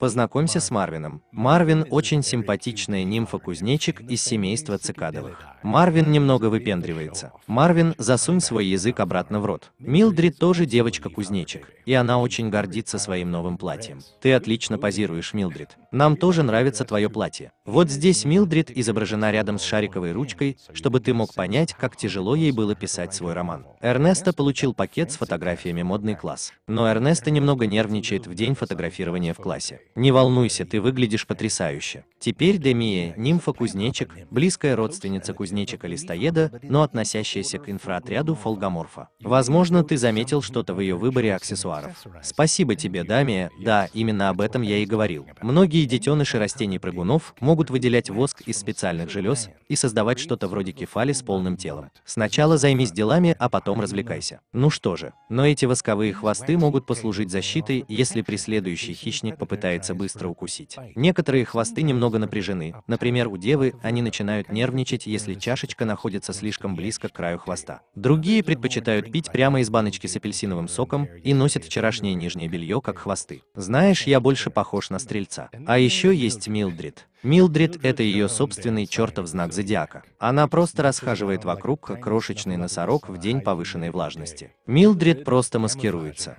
Познакомься с Марвином. Марвин очень симпатичная нимфа-кузнечик из семейства цикадовых. Марвин немного выпендривается. Марвин, засунь свой язык обратно в рот. Милдрид тоже девочка-кузнечик, и она очень гордится своим новым платьем. Ты отлично позируешь, Милдрид. Нам тоже нравится твое платье. Вот здесь Милдрид изображена рядом с шариковой ручкой, чтобы ты мог понять, как тяжело ей было писать свой роман. Эрнесто получил пакет с фотографиями модный класс. Но Эрнесто немного нервничает в день фотографирования в классе. Не волнуйся, ты выглядишь потрясающе. Теперь Демия, нимфа кузнечик, близкая родственница кузнечика листоеда, но относящаяся к инфраотряду фолгоморфа. Возможно, ты заметил что-то в ее выборе аксессуаров. Спасибо тебе, Дамия, да, именно об этом я и говорил. Многие детеныши растений прыгунов могут могут выделять воск из специальных желез и создавать что-то вроде кефали с полным телом. Сначала займись делами, а потом развлекайся. Ну что же, но эти восковые хвосты могут послужить защитой, если преследующий хищник попытается быстро укусить. Некоторые хвосты немного напряжены, например, у девы они начинают нервничать, если чашечка находится слишком близко к краю хвоста. Другие предпочитают пить прямо из баночки с апельсиновым соком и носят вчерашнее нижнее белье как хвосты. Знаешь, я больше похож на стрельца. А еще есть Милдрид. Милдрид — это ее собственный чертов знак зодиака. Она просто расхаживает вокруг, как крошечный носорог в день повышенной влажности. Милдрид просто маскируется.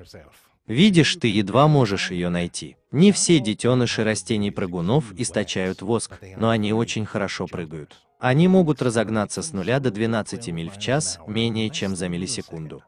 Видишь, ты едва можешь ее найти. Не все детеныши растений-прыгунов источают воск, но они очень хорошо прыгают. Они могут разогнаться с нуля до 12 миль в час, менее чем за миллисекунду.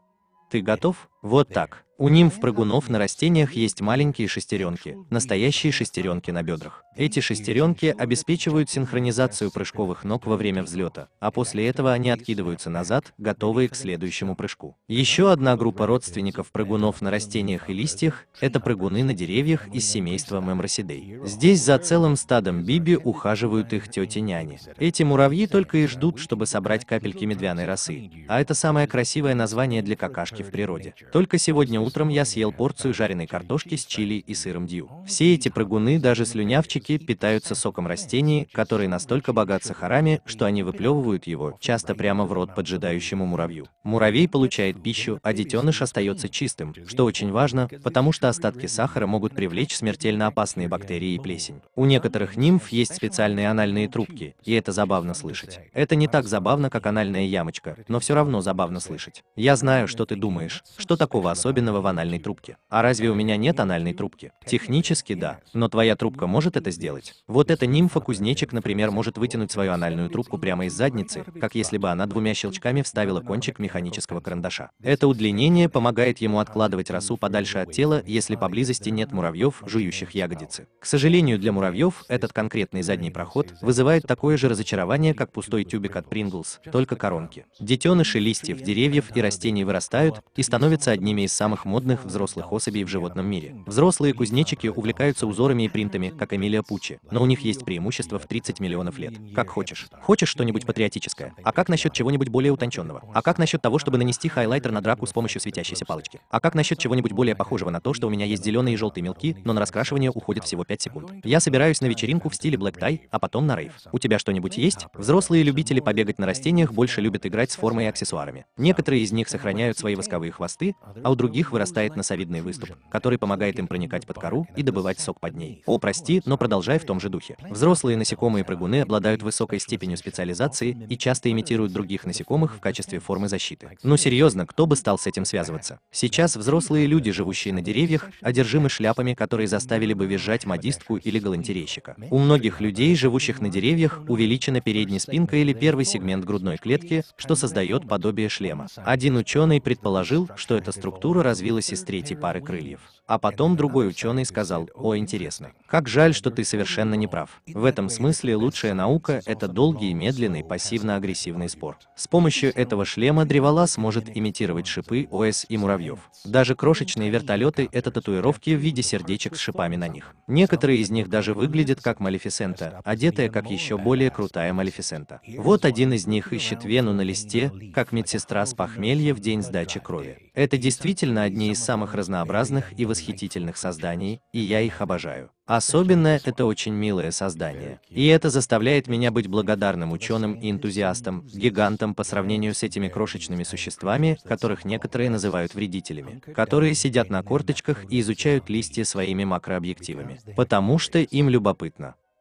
Ты готов? Вот так. У нимф-прыгунов на растениях есть маленькие шестеренки, настоящие шестеренки на бедрах. Эти шестеренки обеспечивают синхронизацию прыжковых ног во время взлета, а после этого они откидываются назад, готовые к следующему прыжку. Еще одна группа родственников прыгунов на растениях и листьях – это прыгуны на деревьях из семейства Мемросидей. Здесь за целым стадом биби ухаживают их тети-няни. Эти муравьи только и ждут, чтобы собрать капельки медвяной росы, а это самое красивое название для какашки в природе. Только сегодня утром я съел порцию жареной картошки с чили и сыром дью. Все эти прыгуны, даже слюнявчики, питаются соком растений, которые настолько богат сахарами, что они выплевывают его, часто прямо в рот поджидающему муравью. Муравей получает пищу, а детеныш остается чистым, что очень важно, потому что остатки сахара могут привлечь смертельно опасные бактерии и плесень. У некоторых нимф есть специальные анальные трубки, и это забавно слышать. Это не так забавно, как анальная ямочка, но все равно забавно слышать. Я знаю, что ты думаешь, что такого особенного наличного в анальной трубке. А разве у меня нет анальной трубки? Технически да, но твоя трубка может это сделать. Вот эта нимфа-кузнечик, например, может вытянуть свою анальную трубку прямо из задницы, как если бы она двумя щелчками вставила кончик механического карандаша. Это удлинение помогает ему откладывать росу подальше от тела, если поблизости нет муравьев, жующих ягодицы. К сожалению для муравьев, этот конкретный задний проход вызывает такое же разочарование, как пустой тюбик от Принглс, только коронки. Детеныши листьев, деревьев и растений вырастают и становятся одними из самых самых модных взрослых особей в животном мире. Взрослые кузнечики увлекаются узорами и принтами, как Эмилия Пуччи, но у них есть преимущество в 30 миллионов лет. Как хочешь. Хочешь что-нибудь патриотическое? А как насчет чего-нибудь более утонченного? А как насчет того, чтобы нанести хайлайтер на драку с помощью светящейся палочки? А как насчет чего-нибудь более похожего на то, что у меня есть зеленые и желтые мелки, но на раскрашивание уходит всего 5 секунд? Я собираюсь на вечеринку в стиле black tie, а потом на рейв. У тебя что-нибудь есть? Взрослые любители побегать на растениях больше любят играть с формой и аксессуарами. Некоторые из них сохраняют свои восковые хвосты, а у других вырастает носовидный выступ, который помогает им проникать под кору и добывать сок под ней. О, прости, но продолжай в том же духе. Взрослые насекомые-прыгуны обладают высокой степенью специализации и часто имитируют других насекомых в качестве формы защиты. Ну серьезно, кто бы стал с этим связываться? Сейчас взрослые люди, живущие на деревьях, одержимы шляпами, которые заставили бы визжать модистку или галантерейщика. У многих людей, живущих на деревьях, увеличена передняя спинка или первый сегмент грудной клетки, что создает подобие шлема. Один ученый предположил, что эта структура развивается развилась из третьей пары крыльев. А потом другой ученый сказал, о, интересно. Как жаль, что ты совершенно не прав. В этом смысле лучшая наука — это долгий, медленный, пассивно-агрессивный спор. С помощью этого шлема древола сможет имитировать шипы ОС и муравьев. Даже крошечные вертолеты — это татуировки в виде сердечек с шипами на них. Некоторые из них даже выглядят как Малефисента, одетая как еще более крутая Малефисента. Вот один из них ищет вену на листе, как медсестра с похмелья в день сдачи крови. Это действительно один одни из самых разнообразных и восхитительных созданий, и я их обожаю. Особенно это очень милое создание. И это заставляет меня быть благодарным ученым и энтузиастом, гигантом по сравнению с этими крошечными существами, которых некоторые называют вредителями, которые сидят на корточках и изучают листья своими макрообъективами, потому что им любопытно.